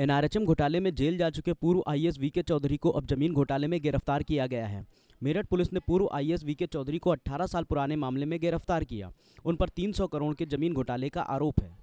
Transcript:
NRHM घोटाले में jail जा चुके पूर्व वी वीके चौधरी को अब जमीन घोटाले में गिरफ्तार किया गया है मेरठ पुलिस ने पूर्व वी वीके चौधरी को 18 साल पुराने मामले में गिरफ्तार किया उन पर 300 करोड़ के जमीन घोटाले का आरोप है